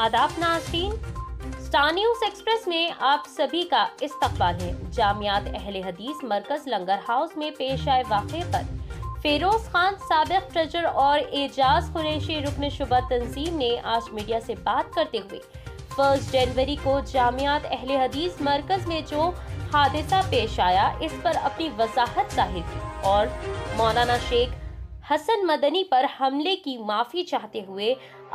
आदाब नाजीन star News express में आप सभी का इस्तकबाल है जामियात अहल हदीस मरकज लंगर हाउस में पेश आए वाक़े पर फेरोज खान सबक ट्रेजर और एजाज कुरैशी रुकन शुबा तंजीम ने आज मीडिया से बात करते हुए फर्स्ट जनवरी को जामियात अहल हदीस मरकज में जो हादसा पेश आया इस पर अपनी वजाहत जाहिर की और मौलाना शेख हसन मदनी पर हमले की माफ़ी चाहते हुए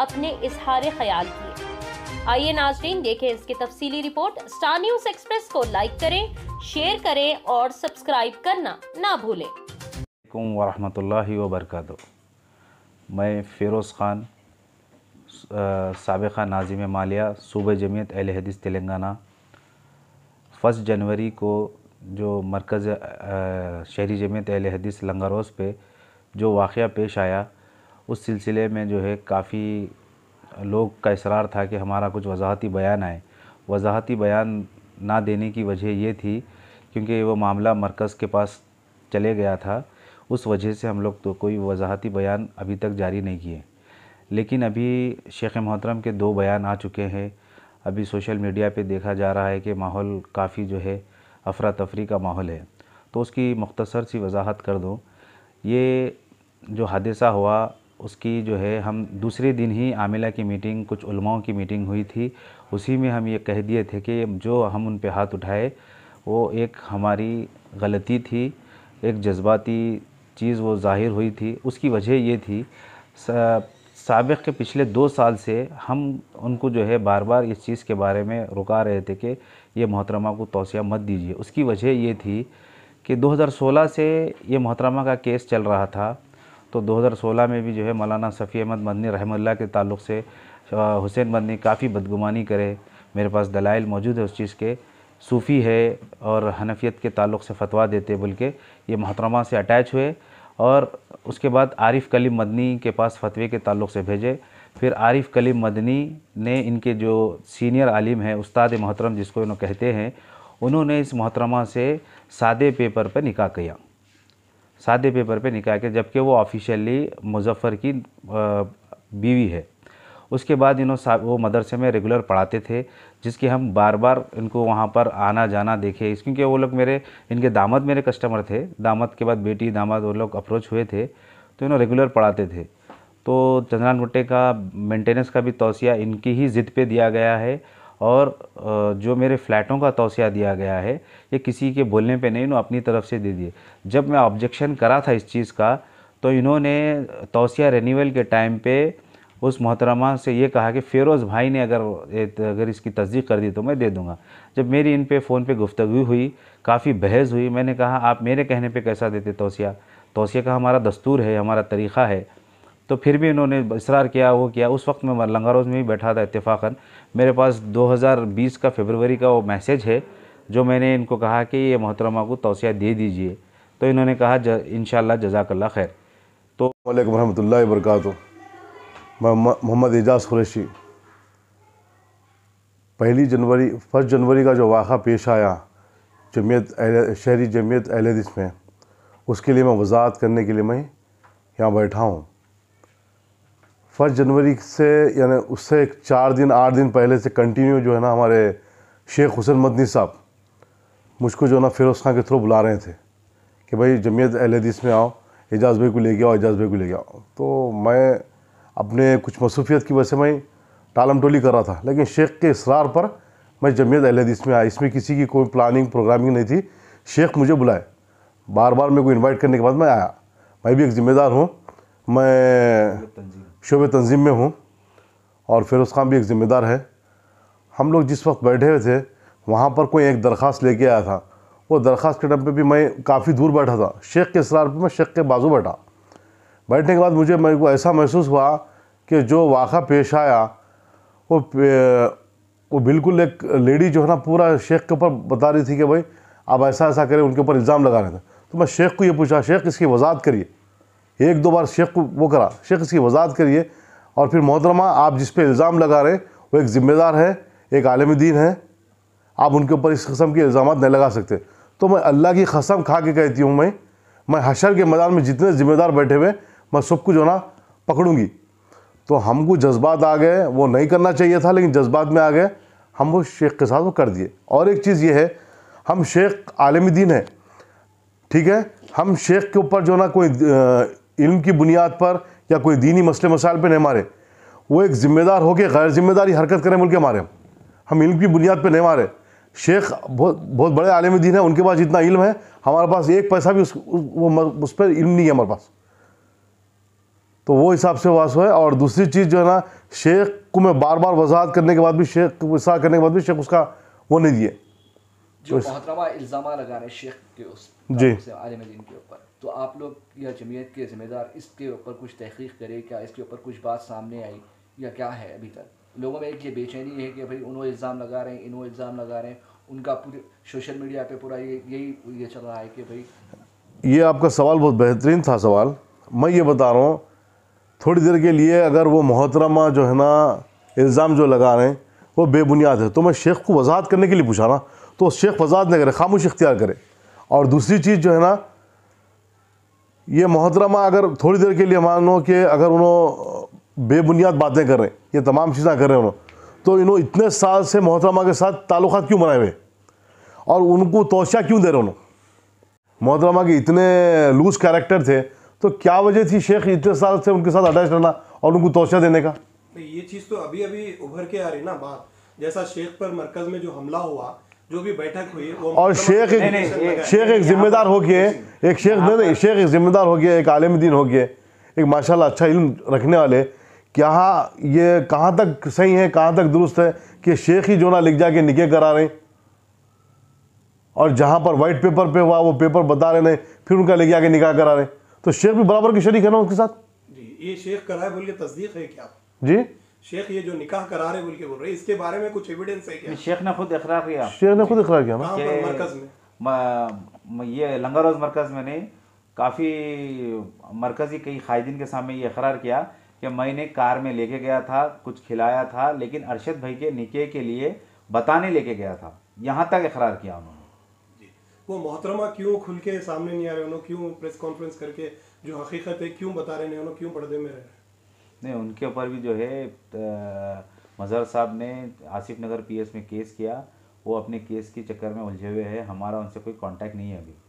अपने इजहार ख्याल किए आइए नाजरीन देखें इसकी तफसीली रिपोर्ट स्टार न्यूज एक्सप्रेस को लाइक करें शेयर करें और सब्सक्राइब करना ना भूलें वरहमतुल्लाहि वबरकत मैं फ़िरोज़ ख़ान सबक़ा नाजिम मालिया सूबे जमीयत अहल हदीस तेलंगाना फर्स्ट जनवरी को जो मरकज़ शहरी जमीयत अहल हदीस लंगारोज़ पे जो वाक़ पेश आया उस सिलसिले में जो है काफ़ी लोग का इसरार था कि हमारा कुछ वज़ाहती बयान आए वज़ाहती बयान ना देने की वजह ये थी क्योंकि वो मामला मरकज़ के पास चले गया था उस वजह से हम लोग तो कोई वज़ाहती बयान अभी तक जारी नहीं किए लेकिन अभी शेख मोहतरम के दो बयान आ चुके हैं अभी सोशल मीडिया पे देखा जा रहा है कि माहौल काफ़ी जो है अफरा तफरी का माहौल है तो उसकी मख्तसर सी वजाहत कर दूँ ये जो हादसा हुआ उसकी जो है हम दूसरे दिन ही आमिला की मीटिंग कुछ उलमाओं की मीटिंग हुई थी उसी में हम ये कह दिए थे कि जो हम उन पर हाथ उठाए वो एक हमारी गलती थी एक जज्बाती चीज़ वो ज़ाहिर हुई थी उसकी वजह ये थी सबक के पिछले दो साल से हम उनको जो है बार बार इस चीज़ के बारे में रुका रहे थे कि ये मोहतरमा को तोसिया मत दीजिए उसकी वजह ये थी कि 2016 से ये मोहतरमा का केस चल रहा था तो 2016 में भी जो है मौलाना सफ़ी अहमद मदनी रहमल्ला के ताल्लुक़ से हुसैन मदनी काफ़ी बदगुमानी करे मेरे पास दलाइल मौजूद है उस चीज़ के सूफ़ी है और हनफियत के ताल्लुक़ से फतवा देते बोल के ये मोहतरमा से अटैच हुए और उसके बाद आरिफ कलीम मदनी के पास फतवे के ताल्लुक़ से भेजे फिर आरिफ कलीम मदनी ने इनके जो सीनियर आलिम हैं उस्ताद मोहतरम जिसको इन्होंने कहते हैं उन्होंने इस मोहतरमा से सादे पेपर पर निकाह किया सादे पेपर पे निकाह किया जबकि वो ऑफिशियली मुजफ्फ़र की बीवी है उसके बाद इन्हों वो मदरसे में रेगुलर पढ़ाते थे जिसके हम बार बार इनको वहाँ पर आना जाना देखे क्योंकि वो लोग मेरे इनके दामद मेरे कस्टमर थे दामद के बाद बेटी दामद वो लोग अप्रोच हुए थे तो इन्हों रेगुलर पढ़ाते थे तो चंद्रान भुट्टे का मेंटेनेंस का भी तोसिया इनकी ही ज़िद पे दिया गया है और जो मेरे फ्लैटों का तोसिया दिया गया है ये किसी के बोलने पे नहीं अपनी तरफ से दे दिए जब मैं ऑब्जेक्शन करा था इस चीज़ का तो इन्होंने तोसिया रेनिवल के टाइम पे उस मोहतरमा से ये कहा कि फ़ेरोज़ भाई ने अगर अगर इसकी तस्दीक कर दी तो मैं दे दूँगा जब मेरी इन पे फ़ोन पे गुफ्तु हुई काफ़ी बहस हुई मैंने कहा आप मेरे कहने पर कैसा देते तोसिया तोसिया का हमारा दस्तूर है हमारा तरीक़ा है तो फिर भी इन्होंने इसरार किया वो किया उस वक्त मैं लंगारोज में भी बैठा था इतफाक़न मेरे पास 2020 का फरवरी का वो मैसेज है जो मैंने इनको कहा कि ये मोहतरमा को तोसिया दे दीजिए तो इन्होंने कहा ज इन जजाकल्ला खैर तो वालेकुम वरहमल वरक मोहम्मद एजाज खुरैशी पहली जनवरी फर्स्ट जनवरी का जो वाक़ा पेश आया जमीत शहरी जमीत अहलदिस में उसके लिए मैं वजाहत करने के लिए मैं यहाँ बैठा हूँ फर्स्ट जनवरी से यानी उससे एक चार दिन आठ दिन पहले से कंटिन्यू जो है ना हमारे शेख हुसैन मदनी साहब मुझको जो है ना फिरोज़ खां के थ्रू बुला रहे थे कि भाई जमीयत हदीस में आओ एजाज भाई को लेके आओ एजाज भाई को लेके आओ तो मैं अपने कुछ मसूफियत की वजह से मैं टालम टोली कर रहा था लेकिन शेख के इसरार पर मैं जमीयत हदीस में आया इसमें किसी की कोई प्लानिंग प्रोग्रामिंग नहीं थी शेख मुझे बुलाए बार बार मेरे को इन्वाइट करने के बाद मैं आया मैं भी एक ज़िम्मेदार हूँ मैं शोब तंजीम में हूँ और फिरोज़ खान भी एक ज़िम्मेदार है हम लोग जिस वक्त बैठे हुए थे वहाँ पर कोई एक दरख्वास्त लेके आया था वो दरख्वास्त के टाइम पे भी मैं काफ़ी दूर बैठा था शेख के इसरार पर मैं शेख के बाजू बैठा बैठने के बाद मुझे मेरे को ऐसा महसूस हुआ कि जो वाक़ा पेश आया वो वो बिल्कुल एक लेडी जो है ना पूरा शेख के ऊपर बता रही थी कि भाई आप ऐसा ऐसा करें उनके ऊपर इल्ज़ाम लगा रहे थे तो मैं शेख को ये पूछा शेख इसकी वजाहत करिए एक दो बार शेख को वो करा शेख इसकी वजाहत करिए और फिर मोहतरमा आप जिस पे इल्ज़ाम लगा रहे वो एक ज़िम्मेदार है एक आलम दीन है आप उनके ऊपर इस कस्म के इल्ज़ाम नहीं लगा सकते तो मैं अल्लाह की कसम खा के कहती हूँ मैं मैं हशर के मैदान में जितने ज़िम्मेदार बैठे हुए मैं सबको जो ना पकड़ूँगी तो हमको जज्बात आ गए वो नहीं करना चाहिए था लेकिन जज्बात में आ गए हम वो शेख के साथ वो कर दिए और एक चीज़ ये है हम शेख आलम दीन है ठीक है हम शेख के ऊपर जो ना कोई इल्म की बुनियाद पर या कोई दीनी मसले मसाइल पर नहीं मारे वो एक ज़िम्मेदार होकर गैर ज़िम्मेदारी हरकत करें मुल्क मारे हम इल्म की बुनियाद पर नहीं मारे शेख बहुत बहुत बड़े आलम दीन है उनके पास जितना इल्म है हमारे पास एक पैसा भी उस वो उस पर इल्म नहीं है हमारे पास तो वो हिसाब से वास है और दूसरी चीज़ जो है ना शेख को मैं बार बार वजाहत करने के बाद भी शेख को वजाहत करने के बाद भी शेख उसका वो नहीं दिए जो तो इल्ज़ाम लगा रहे शेख के उस जी आलम दीन के ऊपर तो आप लोग या जमीयत के ज़िम्मेदार इसके ऊपर कुछ तहकीक करें क्या इसके ऊपर कुछ बात सामने आई या क्या है अभी तक लोगों में एक ये बेचैनी है कि भाई उन्होंने इल्ज़ाम लगा रहे हैं इन्हों इल्ज़ाम लगा रहे हैं उनका पूरे सोशल मीडिया पे पूरा ये यही ये चल रहा है कि भाई ये आपका सवाल बहुत बेहतरीन था सवाल मैं ये बता रहा हूँ थोड़ी देर के लिए अगर वो मोहतरमा जो है ना इल्ज़ाम जो लगा रहे हैं वो बेबुनियाद है तो मैं शेख को वजाहत करने के लिए पूछा ना तो शेख वजाहत नहीं करे खामोश इख्तियार करे और दूसरी चीज़ जो है ना ये मोहतरमा अगर थोड़ी देर के लिए मान लो कि अगर उन्होंने बेबुनियाद बातें कर रहे हैं ये तमाम चीज़ें कर रहे हैं उन्होंने तो इन्होंने इतने साल से मोहतरमा के साथ ताल्लुक क्यों बनाए हुए और उनको तोशा क्यों दे रहे उन्होंने मोहतरमा के इतने लूज कैरेक्टर थे तो क्या वजह थी शेख इतने साल से उनके साथ अटैच रहना और उनको तोशा देने का ये चीज़ तो अभी अभी उभर के आ रही ना बात जैसा शेख पर मरकज़ में जो हमला हुआ जो भी बैठक हुई वो और शेख एक शेख एक जिम्मेदार हो गए एक शेख नहीं नहीं शेख एक जिम्मेदार हो गए एक आलम दीन हो गए एक माशाल्लाह अच्छा इल्म रखने वाले क्या ये कहाँ तक सही है कहाँ तक दुरुस्त है कि शेख ही जो ना लिख जाके निके करा रहे और जहाँ पर वाइट पेपर पे हुआ वो पेपर बता रहे नहीं फिर उनका लेके आके निकाह करा रहे तो शेख भी बराबर की शरीक है ना उनके साथ जी ये शेख करा है बोलिए तस्दीक है क्या जी शेख ये जो निकाह करा रहे बोल के बोल रहे इसके बारे में कुछ एविडेंस है क्या शेख ने खुद इकरार किया शेख ने खुद इकरार किया मरकज में ये लंगारोज मरकज में काफ़ी मरकज़ी कई खायदीन के सामने ये इकरार किया कि मैंने कार में लेके गया था कुछ खिलाया था लेकिन अरशद भाई के निके के लिए बताने लेके गया था यहाँ तक इकरार किया उन्होंने वो मोहतरमा क्यों खुल के सामने नहीं आ रहे उन्होंने क्यों प्रेस कॉन्फ्रेंस करके जो हकीकत है क्यों बता रहे हैं उन्होंने क्यों पर्दे में रहे नहीं उनके ऊपर भी जो है मज़हर साहब ने आसिफ नगर पीएस में केस किया वो अपने केस के चक्कर में उलझे हुए हैं हमारा उनसे कोई कांटेक्ट नहीं है अभी